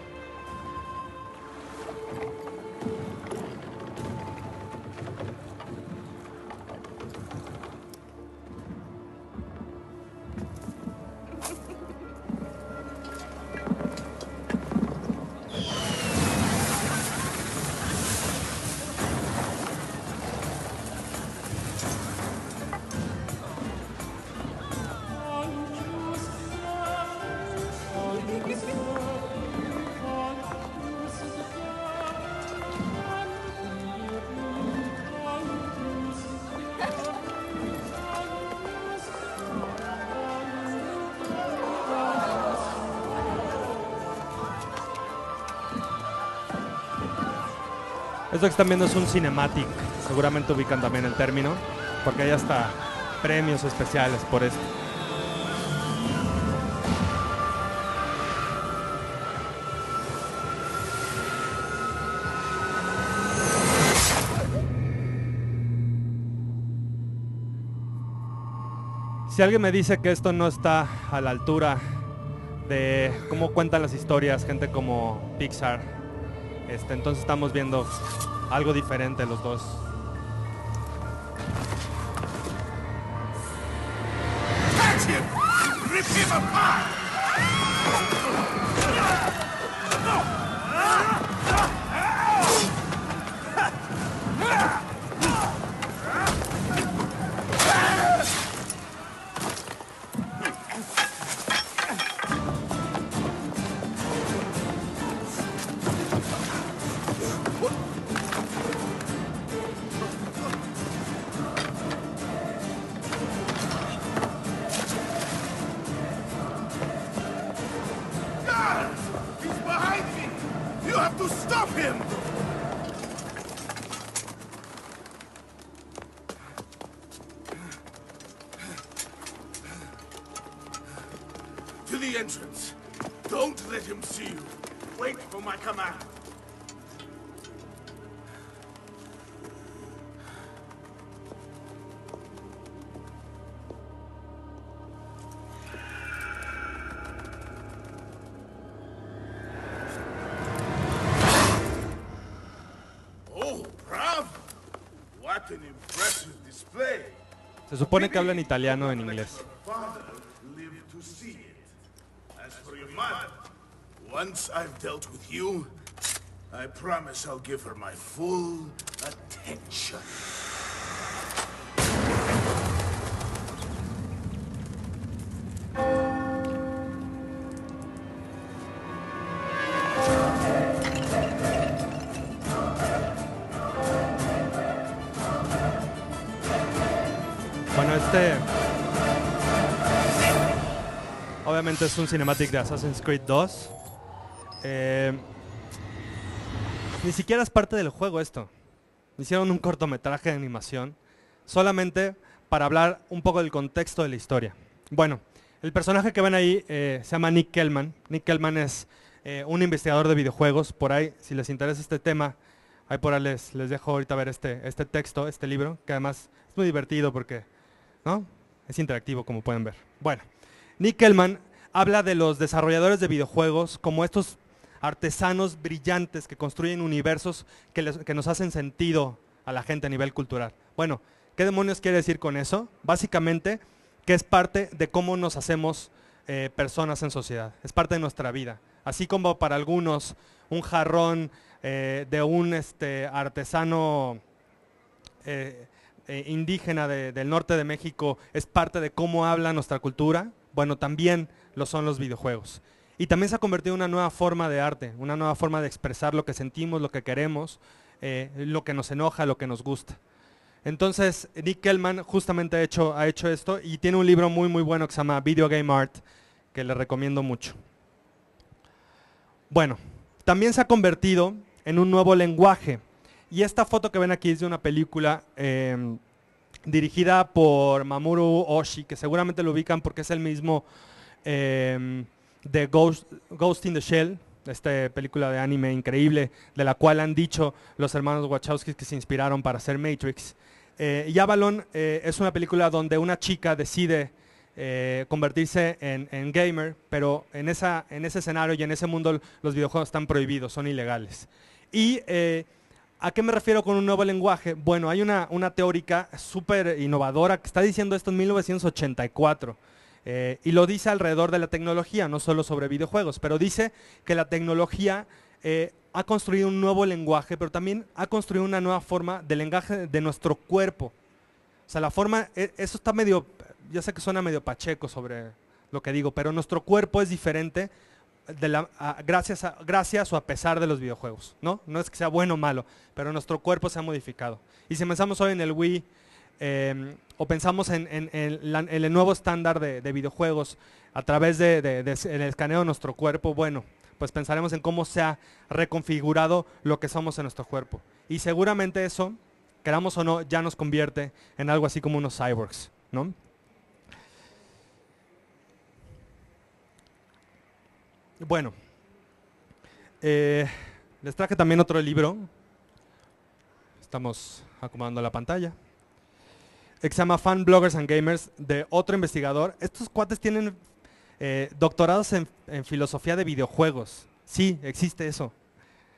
C: Esto que están viendo es un cinematic, seguramente ubican también el término, porque hay hasta premios especiales por esto. Si alguien me dice que esto no está a la altura de cómo cuentan las historias gente como Pixar, este, entonces estamos viendo algo diferente los dos. Se supone que hablan italiano en inglés.
D: Once I've dealt with you, I promise I'll give her my full attention.
C: es un cinematic de Assassin's Creed 2. Eh, ni siquiera es parte del juego esto. Hicieron un cortometraje de animación solamente para hablar un poco del contexto de la historia. Bueno, el personaje que ven ahí eh, se llama Nick Kellman. Nick Kellman es eh, un investigador de videojuegos. Por ahí, si les interesa este tema, ahí por ahí les, dejo ahorita ver este, este texto, este libro, que además es muy divertido porque ¿no? es interactivo, como pueden ver. Bueno, Nick Kellman habla de los desarrolladores de videojuegos como estos artesanos brillantes que construyen universos que, nos hacen sentido a la gente a nivel cultural. Bueno, ¿qué demonios quiere decir con eso? Básicamente, que es parte de cómo nos hacemos eh, personas en sociedad, es parte de nuestra vida. Así como para algunos un jarrón eh, de un este, artesano eh, indígena del norte de México es parte de cómo habla nuestra cultura, bueno, también lo son los videojuegos. Y también se ha convertido en una nueva forma de arte, una nueva forma de expresar lo que sentimos, lo que queremos, eh, lo que nos enoja, lo que nos gusta. Entonces, Nick Kellman justamente ha hecho, ha hecho esto y tiene un libro muy, muy bueno que se llama Video Game Art, que le recomiendo mucho. Bueno, también se ha convertido en un nuevo lenguaje. Y esta foto que ven aquí es de una película em, dirigida por Mamoru Oshii, que seguramente lo ubican porque es el mismo Em, de Ghost, in the Shell, esta película de anime increíble, de la cual han dicho los hermanos Wachowski que se inspiraron para hacer Matrix. Eh, y Avalon eh, es una película donde una chica decide eh, convertirse en, gamer, pero en, ese escenario y en ese mundo los videojuegos están prohibidos, son ilegales. ¿Y a qué me refiero con un nuevo lenguaje? Bueno, hay una teórica súper innovadora que está diciendo esto en 1984 eh, y lo dice alrededor de la tecnología, no solo sobre videojuegos, pero dice que la tecnología eh, ha construido un nuevo lenguaje, pero también ha construido una nueva forma de lenguaje de nuestro cuerpo. O sea, la forma, e, eso está medio, ya sé que suena medio pacheco sobre lo que digo, pero nuestro cuerpo es diferente gracias, gracias o a pesar de los videojuegos, ¿no? No es que sea bueno o malo, pero nuestro cuerpo se ha modificado. Y si pensamos hoy en el Wii, Em, o pensamos en, el nuevo estándar de, videojuegos a través del escaneo de nuestro cuerpo, bueno, pues pensaremos en cómo se ha reconfigurado lo que somos en nuestro cuerpo. Y seguramente eso, queramos o no, ya nos convierte en algo así como unos cyborgs, ¿no? Bueno, eh, les traje también otro libro. Estamos acomodando la pantalla que llama Fan Bloggers and Gamers de otro investigador. Estos cuates tienen eh, doctorados en, filosofía de videojuegos. Sí, existe eso.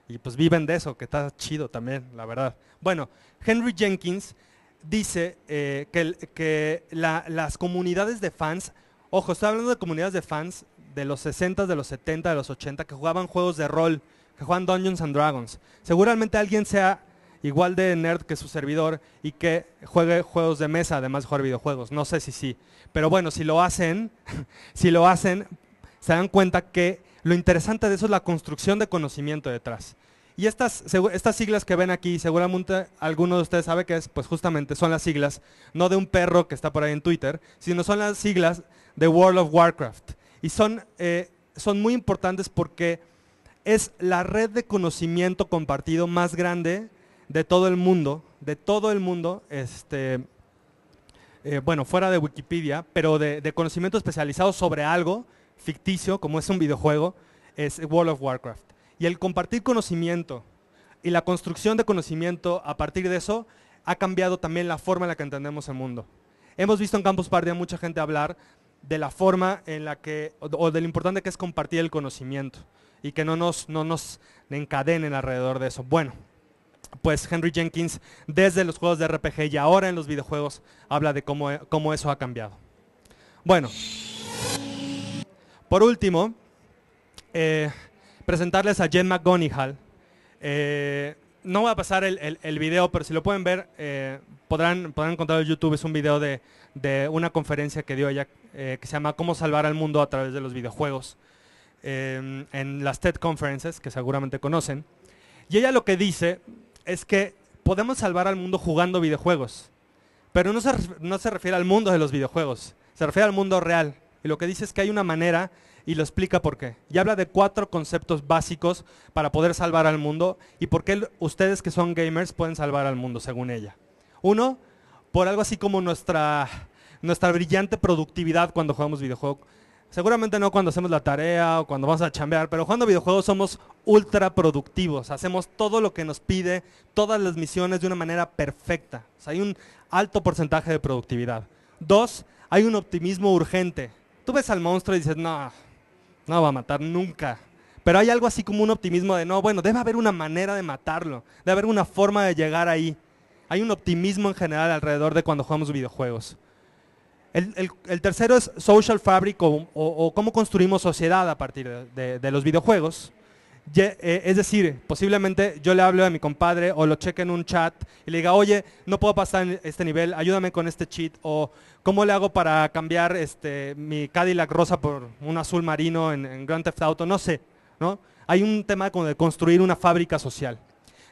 C: Y pues viven de eso, que está chido también, la verdad. Bueno, Henry Jenkins dice eh, que, las comunidades de fans, ojo, estoy hablando de comunidades de fans de los 60, de los 70, de los 80, que jugaban juegos de rol, que jugaban Dungeons and Dragons. Seguramente alguien sea igual de nerd que su servidor y que juegue juegos de mesa, además de jugar videojuegos. No sé si sí. Pero bueno, si lo hacen, si lo hacen, se dan cuenta que lo interesante de eso es la construcción de conocimiento detrás. Y estas, estas siglas que ven aquí, seguramente alguno de ustedes sabe que es, pues justamente son las siglas, no de un perro que está por ahí en Twitter, sino son las siglas de World of Warcraft. Y son, eh, son muy importantes porque es la red de conocimiento compartido más grande de todo el mundo, de todo el mundo, este, eh, bueno, fuera de Wikipedia, pero de, conocimiento especializado sobre algo ficticio, como es un videojuego, es World of Warcraft. Y el compartir conocimiento y la construcción de conocimiento a partir de eso ha cambiado también la forma en la que entendemos el mundo. Hemos visto en Campus Party a mucha gente hablar de la forma en la que, o, de lo importante que es compartir el conocimiento y que no nos, no nos encadenen alrededor de eso. Bueno, pues Henry Jenkins desde los juegos de RPG y ahora en los videojuegos habla de cómo, eso ha cambiado. Bueno, por último, eh, presentarles a Jen McGonigal. Eh, no voy a pasar el, video, pero si lo pueden ver, eh, podrán, podrán encontrar en YouTube. Es un video de, de una conferencia que dio ella que se llama Cómo salvar al mundo a través de los videojuegos en las TED Conferences, que seguramente conocen. Y ella lo que dice, es que podemos salvar al mundo jugando videojuegos, pero no se, refiere al mundo de los videojuegos, se refiere al mundo real. Y lo que dice es que hay una manera y lo explica por qué. Y habla de cuatro conceptos básicos para poder salvar al mundo y por qué ustedes que son gamers pueden salvar al mundo, según ella. Uno, por algo así como nuestra, nuestra brillante productividad cuando jugamos videojuegos Seguramente no cuando hacemos la tarea o cuando vamos a chambear, pero jugando videojuegos somos ultra productivos. Hacemos todo lo que nos pide, todas las misiones de una manera perfecta. O sea, hay un alto porcentaje de productividad. Dos, hay un optimismo urgente. Tú ves al monstruo y dices, no, no va a matar nunca. Pero hay algo así como un optimismo de, no, bueno, debe haber una manera de matarlo, debe haber una forma de llegar ahí. Hay un optimismo en general alrededor de cuando jugamos videojuegos. El, tercero es social fabric o, cómo construimos sociedad a partir de, los videojuegos. Eh, es decir, posiblemente yo le hablo a mi compadre o lo cheque en un chat y le diga, oye, no puedo pasar en este nivel, ayúdame con este cheat o cómo le hago para cambiar este, mi Cadillac rosa por un azul marino en, Grand Theft Auto, no sé. Hay un tema como de construir una fábrica social.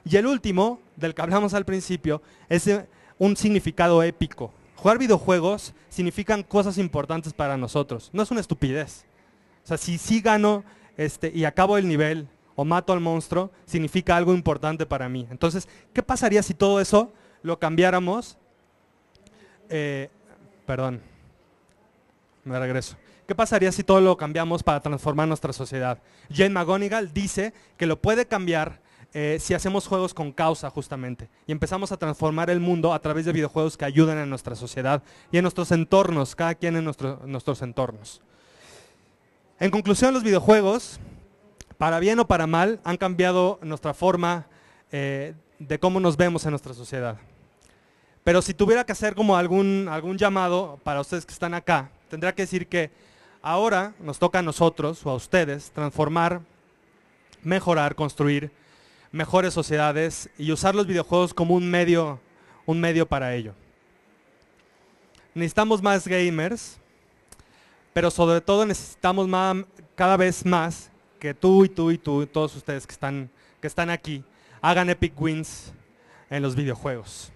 C: Y el último, del que hablamos al principio, es eh, un significado épico. Jugar videojuegos significan cosas importantes para nosotros. No es una estupidez. O sea, si sí gano este, y acabo el nivel o mato al monstruo, significa algo importante para mí. Entonces, ¿qué pasaría si todo eso lo cambiáramos? Eh, perdón, me regreso. ¿Qué pasaría si todo lo cambiamos para transformar nuestra sociedad? Jane McGonigal dice que lo puede cambiar eh, si hacemos juegos con causa justamente y empezamos a transformar el mundo a través de videojuegos que ayudan a nuestra sociedad y en nuestros entornos, cada quien en nuestros entornos. En conclusión, los videojuegos, para bien o para mal, han cambiado nuestra forma eh, de cómo nos vemos en nuestra sociedad. Pero si tuviera que hacer como algún, algún llamado para ustedes que están acá, tendría que decir que ahora nos toca a nosotros o a ustedes transformar, mejorar, construir mejores sociedades y usar los videojuegos como un medio, un medio para ello. Necesitamos más gamers, pero sobre todo necesitamos cada vez más que tú y tú y tú, y todos ustedes que están, aquí, hagan epic wins en los videojuegos.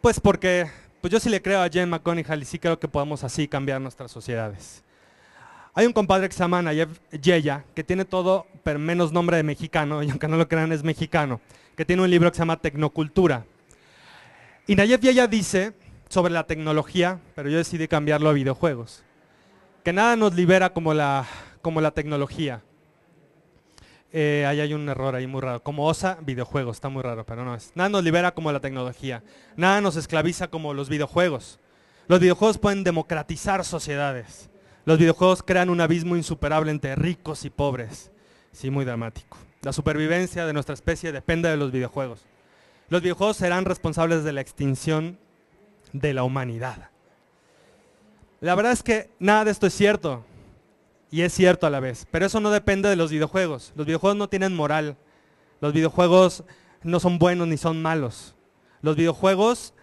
C: Pues porque pues yo sí le creo a Jen McConaughey y sí creo que podemos así cambiar nuestras sociedades. Hay un compadre que se llama Nayev Yeya, que tiene todo, pero menos nombre de mexicano, y aunque no lo crean es mexicano, que tiene un libro que se llama Tecnocultura. Y Nayev Yeya dice sobre la tecnología, pero yo decidí cambiarlo a videojuegos, que nada nos libera como la, como la tecnología. Eh, ahí hay un error ahí muy raro. Como osa, videojuegos, está muy raro, pero no es. Nada nos libera como la tecnología. Nada nos esclaviza como los videojuegos. Los videojuegos pueden democratizar sociedades. Los videojuegos crean un abismo insuperable entre ricos y pobres. Sí, muy dramático. La supervivencia de nuestra especie depende de los videojuegos. Los videojuegos serán responsables de la extinción de la humanidad. La verdad es que nada de esto es cierto. Y es cierto a la vez. Pero eso no depende de los videojuegos. Los videojuegos no tienen moral. Los videojuegos no son buenos ni son malos. Los videojuegos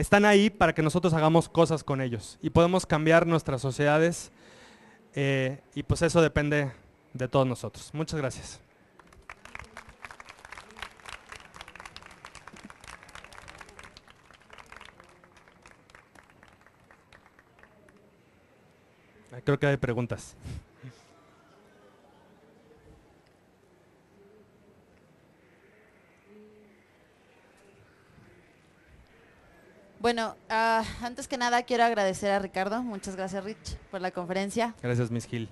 C: están ahí para que nosotros hagamos cosas con ellos y podemos cambiar nuestras sociedades eh, y pues eso depende de todos nosotros. Muchas gracias. Creo que hay preguntas.
A: Bueno, ah, antes que nada quiero agradecer a Ricardo. Muchas gracias, Rich, por la conferencia.
C: Gracias, Miss Gil.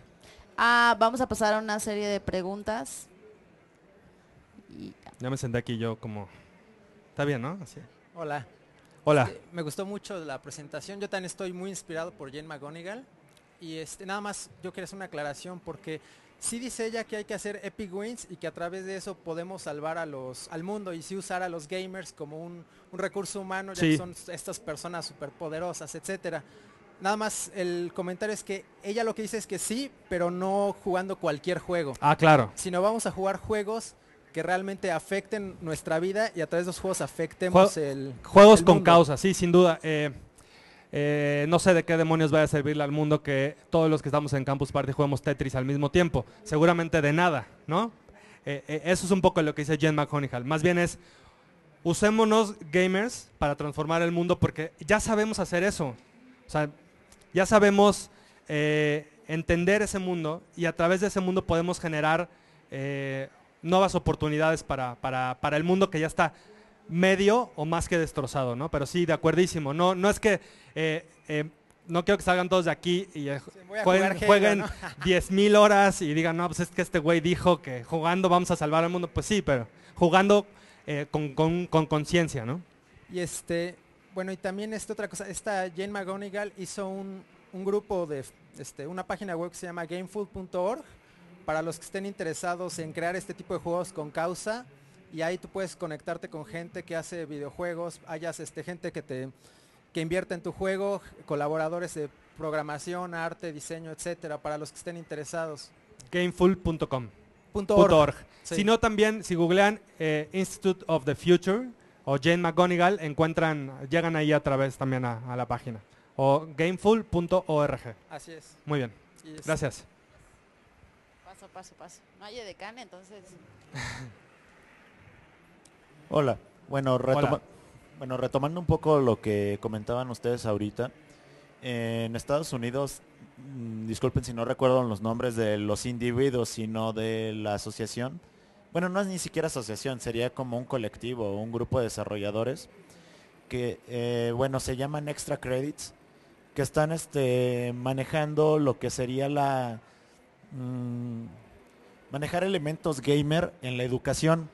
A: Ah, vamos a pasar a una serie de preguntas.
C: Ya me senté aquí yo como... Está bien, ¿no?
E: Hola. Hola. me gustó mucho la presentación. Yo también estoy muy inspirado por Jen McGonigal. Y este, nada más yo quería hacer una aclaración porque sí dice ella que hay que hacer epic wins y que a través de eso podemos salvar al mundo y sí usar a los gamers como un, recurso humano, ya que son estas personas superpoderosas, etcétera. Nada más el comentario es que ella lo que dice es que sí, pero no jugando cualquier juego. Ah, claro. Sino vamos a jugar juegos que realmente afecten nuestra vida y a través de los juegos afectemos el... Juegos con
C: causa, sí, sin duda. Eh, eh, no sé de qué demonios vaya a servirle al mundo que todos los que estamos en Campus Party juguemos Tetris al mismo tiempo. Seguramente de nada, ¿no? Eh, eh, eso es un poco lo que dice Jen McConaughey. Más bien es, usémonos gamers para transformar el mundo porque ya sabemos hacer eso. O sea, ya sabemos entender ese mundo y a través de ese mundo podemos generar nuevas oportunidades para, para el mundo que ya está medio o más que destrozado, ¿no? Pero sí, de acuerdísimo. No, no es que eh, eh, no quiero que salgan todos de aquí y eh, jueguen, jueguen 10.000 horas y digan, no, pues es que este güey dijo que jugando vamos a salvar al mundo. Pues sí, pero jugando con conciencia, ¿no?
E: Y este, bueno, y también esta otra cosa, esta Jane McGonigal hizo un, grupo de, este, una página web que se llama gameful.org para los que estén interesados en crear este tipo de juegos con causa y ahí tú puedes conectarte con gente que hace videojuegos, hayas este, gente que te que invierte en tu juego, colaboradores de programación, arte, diseño, etcétera, para los que estén interesados.
C: Gameful.com. Si no, también, si googlean eh, Institute of the Future o Jane McGonigal, encuentran, llegan ahí a través también a, la página. O gameful.org. Así es. Muy bien. Gracias.
A: Paso, paso, paso. No hay edecán, entonces...
B: Hola. Bueno, bueno, retomando un poco lo que comentaban ustedes ahorita, en Estados Unidos, mm, disculpen si no recuerdo los nombres de los individuos, sino de la asociación. Bueno, no es ni siquiera asociación, sería como un colectivo, un grupo de desarrolladores que, eh, bueno, se llaman Extra Credits, que están este, manejando lo que sería la... Mm, manejar elementos gamer en la educación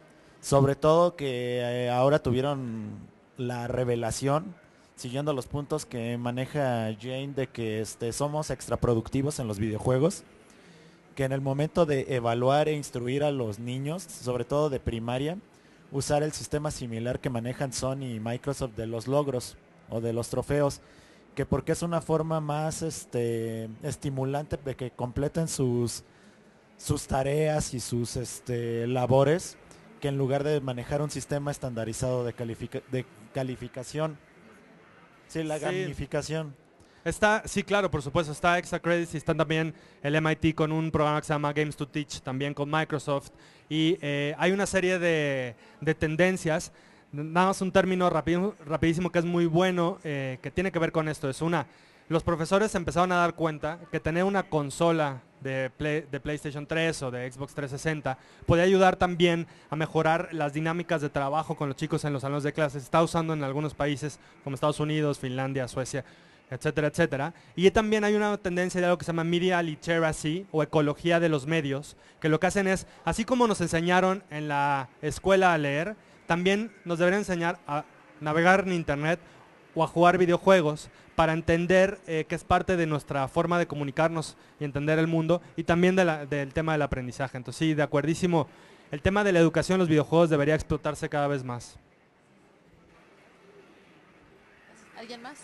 B: sobre todo que eh, ahora tuvieron la revelación, siguiendo los puntos que maneja Jane, de que este, somos extraproductivos en los videojuegos, que en el momento de evaluar e instruir a los niños, sobre todo de primaria, usar el sistema similar que manejan Sony y Microsoft de los logros o de los trofeos, que porque es una forma más este, estimulante de que completen sus, sus tareas y sus este, labores que en lugar de manejar un sistema estandarizado de, calificación. Sí, la gamificación.
C: Está, sí, claro, por supuesto, está Extra y están también el MIT con un programa que se llama Games to Teach, también con Microsoft. Y eh, hay una serie de, tendencias, nada más un término rapidísimo, que es muy bueno, eh, que tiene que ver con esto. Es una, los profesores empezaron a dar cuenta que tener una consola de, PlayStation 3 o de Xbox 360 podía ayudar también a mejorar las dinámicas de trabajo con los chicos en los salones de clases. Se está usando en algunos países como Estados Unidos, Finlandia, Suecia, etcétera, etcétera. Y también hay una tendencia de algo que se llama media literacy o ecología de los medios, que lo que hacen es, así como nos enseñaron en la escuela a leer, también nos deberían enseñar a navegar en Internet o a jugar videojuegos para entender eh, que es parte de nuestra forma de comunicarnos y entender el mundo y también del tema del aprendizaje. Entonces sí, de acuerdísimo, el tema de la educación en los videojuegos debería explotarse cada vez más.
A: ¿Alguien más?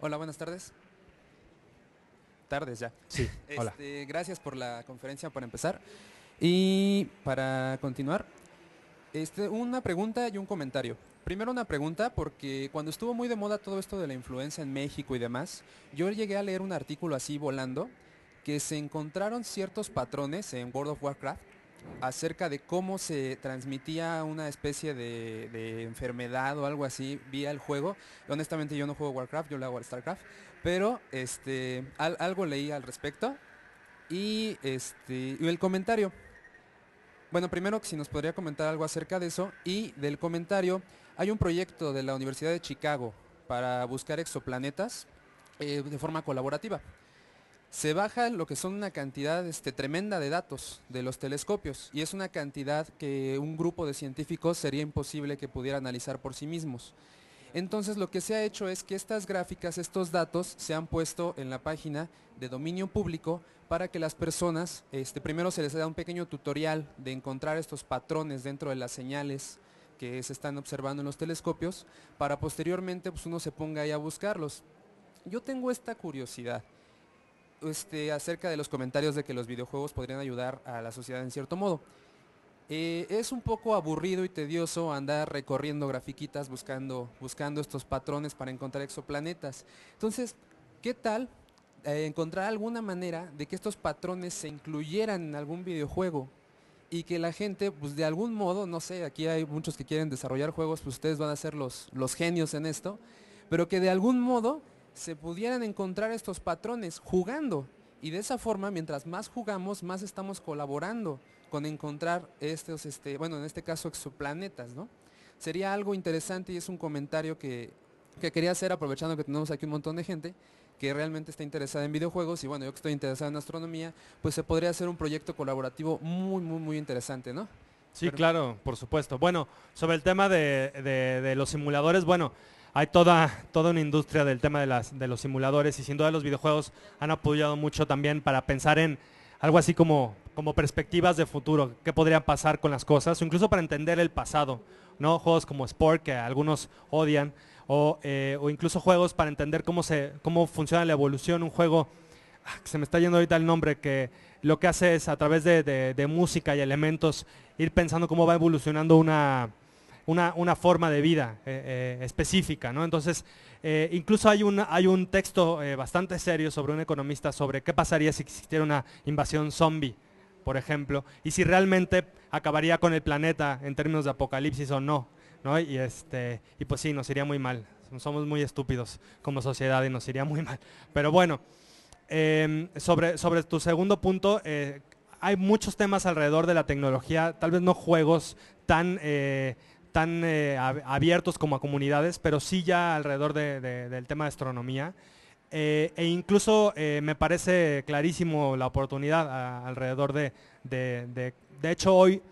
F: Hola, buenas tardes. Tardes ya. Sí. hola. Este, gracias por la conferencia, para empezar. Y para continuar, este, una pregunta y un comentario. Primero una pregunta porque cuando estuvo muy de moda todo esto de la influenza en México y demás, yo llegué a leer un artículo así volando que se encontraron ciertos patrones en World of Warcraft acerca de cómo se transmitía una especie de, enfermedad o algo así vía el juego. Honestamente yo no juego Warcraft, yo le hago al Starcraft, pero este, algo leí al respecto. Y, este, y el comentario, bueno, primero si nos podría comentar algo acerca de eso y del comentario, hay un proyecto de la Universidad de Chicago para buscar exoplanetas eh, de forma colaborativa. Se baja lo que son una cantidad este, tremenda de datos de los telescopios y es una cantidad que un grupo de científicos sería imposible que pudiera analizar por sí mismos. Entonces lo que se ha hecho es que estas gráficas, estos datos, se han puesto en la página de dominio público para que las personas, este, primero se les da un pequeño tutorial de encontrar estos patrones dentro de las señales que se están observando en los telescopios, para posteriormente pues, uno se ponga ahí a buscarlos. Yo tengo esta curiosidad. Este, acerca de los comentarios de que los videojuegos podrían ayudar a la sociedad en cierto modo. Eh, es un poco aburrido y tedioso andar recorriendo grafiquitas buscando, buscando estos patrones para encontrar exoplanetas. Entonces, ¿qué tal eh, encontrar alguna manera de que estos patrones se incluyeran en algún videojuego? Y que la gente, pues de algún modo, no sé, aquí hay muchos que quieren desarrollar juegos, pues ustedes van a ser los genios en esto, pero que de algún modo se pudieran encontrar estos patrones jugando. Y de esa forma, mientras más jugamos, más estamos colaborando con encontrar estos, este, bueno, en este caso exoplanetas, ¿no? Sería algo interesante y es un comentario que, quería hacer aprovechando que tenemos aquí un montón de gente que realmente está interesada en videojuegos y bueno, yo que estoy interesada en astronomía, pues se podría hacer un proyecto colaborativo
C: muy, muy, muy interesante, ¿no? Sí, claro, por supuesto. Bueno, sobre el tema de, de, los simuladores, bueno, hay toda, toda una industria del tema de, de los simuladores y sin duda los videojuegos han apoyado mucho también para pensar en algo así como, como perspectivas de futuro, qué podría pasar con las cosas, o incluso para entender el pasado, ¿no? Juegos como Sport, que algunos odian, o, eh, incluso juegos para entender cómo, se, cómo funciona la evolución, un juego, ah, que se me está yendo ahorita el nombre, que lo que hace es a través de, de música y elementos ir pensando cómo va evolucionando una, una, forma de vida eh, eh, específica. ¿no? Entonces, eh, incluso hay un, hay un texto bastante serio sobre un economista sobre qué pasaría si existiera una invasión zombie, por ejemplo, y si realmente acabaría con el planeta en términos de apocalipsis o no. Y, este, y pues sí, nos iría muy mal. Somos muy estúpidos como sociedad y nos iría muy mal. Pero bueno, em, sobre, sobre tu segundo punto, hay muchos temas alrededor de la tecnología, tal vez no juegos tan tan eh, abiertos como a comunidades, pero sí ya alrededor del tema de astronomía. Eh, e incluso eh, me parece clarísimo la oportunidad alrededor de, de, hecho, hoy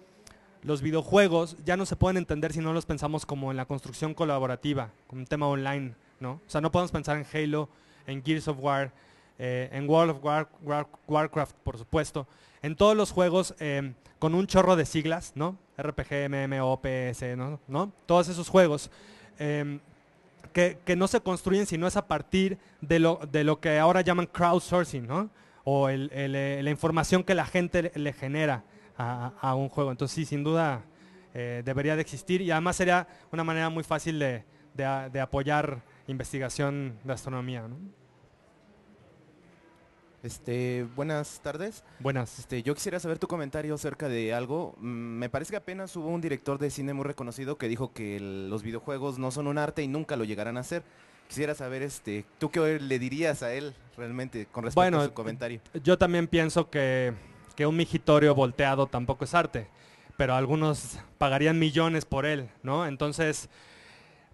C: los videojuegos ya no se pueden entender si no los pensamos como en la construcción colaborativa, como un tema online, ¿no? O sea, no podemos pensar en Halo, en Gears of War, en World of Warcraft, por supuesto, en todos los juegos con un chorro de siglas, ¿no? RPG, MMO, ¿no? ¿no? Todos esos juegos. Em, que, no se construyen sino es a partir de lo, de lo que ahora llaman crowdsourcing, ¿no? O eh, la información que la gente le, genera a, un juego. Entonces sí, sin duda eh, debería de existir y además sería una manera muy fácil de, apoyar investigación de astronomía.
E: Este, buenas tardes. Buenas. Este, yo quisiera saber tu comentario acerca de algo. Mm, me parece que apenas hubo un director de cine muy reconocido que dijo que los videojuegos no son un arte y nunca lo llegarán a ser. Quisiera saber, este, ¿tú qué le dirías a él realmente con respecto a su comentario?
C: Yo también pienso que, un mijitorio volteado tampoco es arte, pero algunos pagarían millones por él, ¿no? Entonces,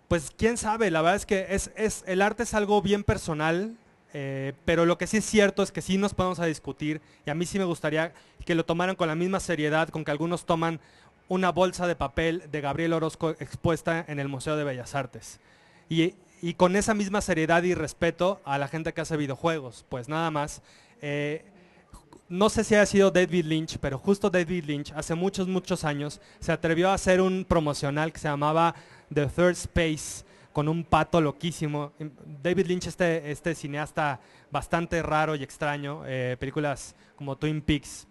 C: pues quién sabe, la verdad es que el arte es algo bien personal eh, pero lo que sí es cierto es que sí nos podemos a discutir y a mí sí me gustaría que lo tomaran con la misma seriedad con que algunos toman una bolsa de papel de Gabriel Orozco expuesta en el Museo de Bellas Artes. Y, con esa misma seriedad y respeto a la gente que hace videojuegos, pues nada más. Eh, no sé si ha sido David Lynch, pero justo David Lynch hace muchos, muchos años se atrevió a hacer un promocional que se llamaba The Third Space, con un pato loquísimo. Em, David Lynch, este, este cineasta bastante raro y extraño, eh, películas como Twin Peaks,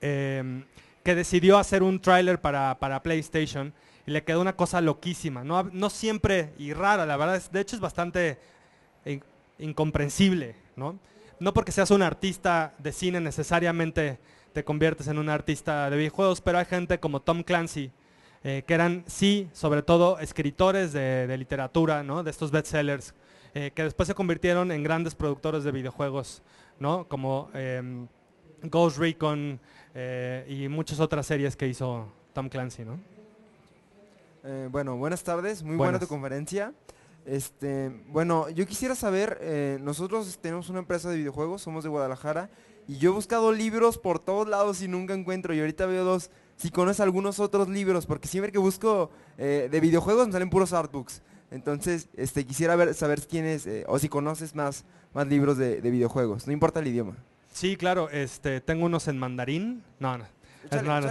C: em, que decidió hacer un tráiler para, PlayStation y le quedó una cosa loquísima, no, siempre y rara, la verdad, es, de hecho es bastante incomprensible, ¿no? No porque seas un artista de cine necesariamente te conviertes en un artista de videojuegos, pero hay gente como Tom Clancy, eh, que eran, sí, sobre todo escritores de, literatura, ¿no? de estos bestsellers, eh, que después se convirtieron en grandes productores de videojuegos, ¿no? como em, Ghost Recon eh, y muchas otras series que hizo Tom Clancy. ¿no?
F: bueno, buenas tardes, muy buena tu conferencia. Este, bueno, yo quisiera saber, nosotros tenemos una empresa de videojuegos, somos de Guadalajara, y yo he buscado libros por todos lados y nunca encuentro, y ahorita veo dos si conoces algunos otros libros, porque siempre que busco eh, de videojuegos me salen puros artbooks. Entonces, este, quisiera ver, saber quién es, eh, o si conoces más, más libros de, videojuegos, no importa el idioma.
C: Sí, claro, este, tengo unos en mandarín. No, no.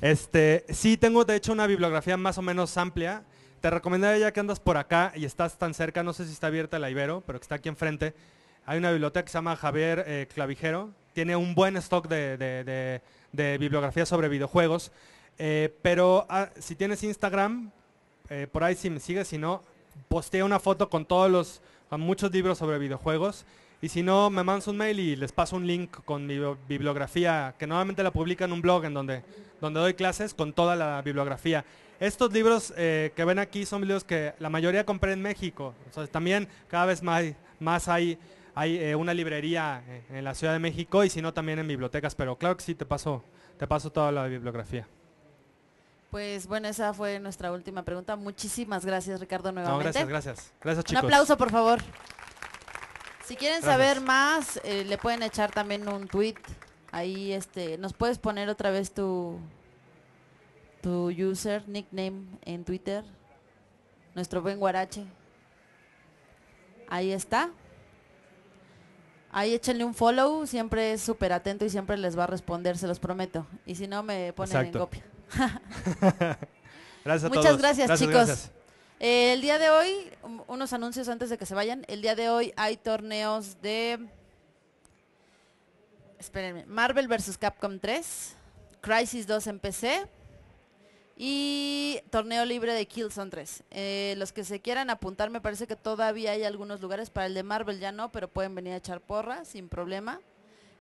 C: Este, sí, tengo de hecho una bibliografía más o menos amplia. Te recomendaría ya que andas por acá y estás tan cerca, no sé si está abierta la Ibero, pero que está aquí enfrente, hay una biblioteca que se llama Javier eh, Clavijero. Tiene un buen stock de, bibliografía sobre videojuegos. Eh, pero ah, si tienes Instagram, eh, por ahí si me sigues, si no, postea una foto con todos los, muchos libros sobre videojuegos. Y si no, me mandas un mail y les paso un link con mi bibliografía, que normalmente la publica en un blog en donde, donde doy clases con toda la bibliografía. Estos libros que ven aquí son libros que la mayoría compré en México. también cada vez más hay hay eh, una librería eh, en la Ciudad de México y si no también en bibliotecas, pero claro que sí, te paso, te paso toda la bibliografía.
A: Pues bueno, esa fue nuestra última pregunta. Muchísimas gracias, Ricardo, nuevamente. No, gracias, gracias. Un aplauso, por favor. Si quieren saber más, eh, le pueden echar también un tweet. Ahí, este, ¿nos puedes poner otra vez tu, tu user, nickname en Twitter? Nuestro buen guarache. Ahí está. Ahí échenle un follow, siempre es súper atento y siempre les va a responder, se los prometo. Y si no, me ponen en copia. gracias a Muchas todos. gracias, gracias chicos. Eh, el día de hoy, unos anuncios antes de que se vayan. El día de hoy hay torneos de... Espérenme, Marvel vs. Capcom 3, Crisis 2 en PC, y torneo libre de Killzone 3. Eh, los que se quieran apuntar, me parece que todavía hay algunos lugares. Para el de Marvel ya no, pero pueden venir a echar porra sin problema.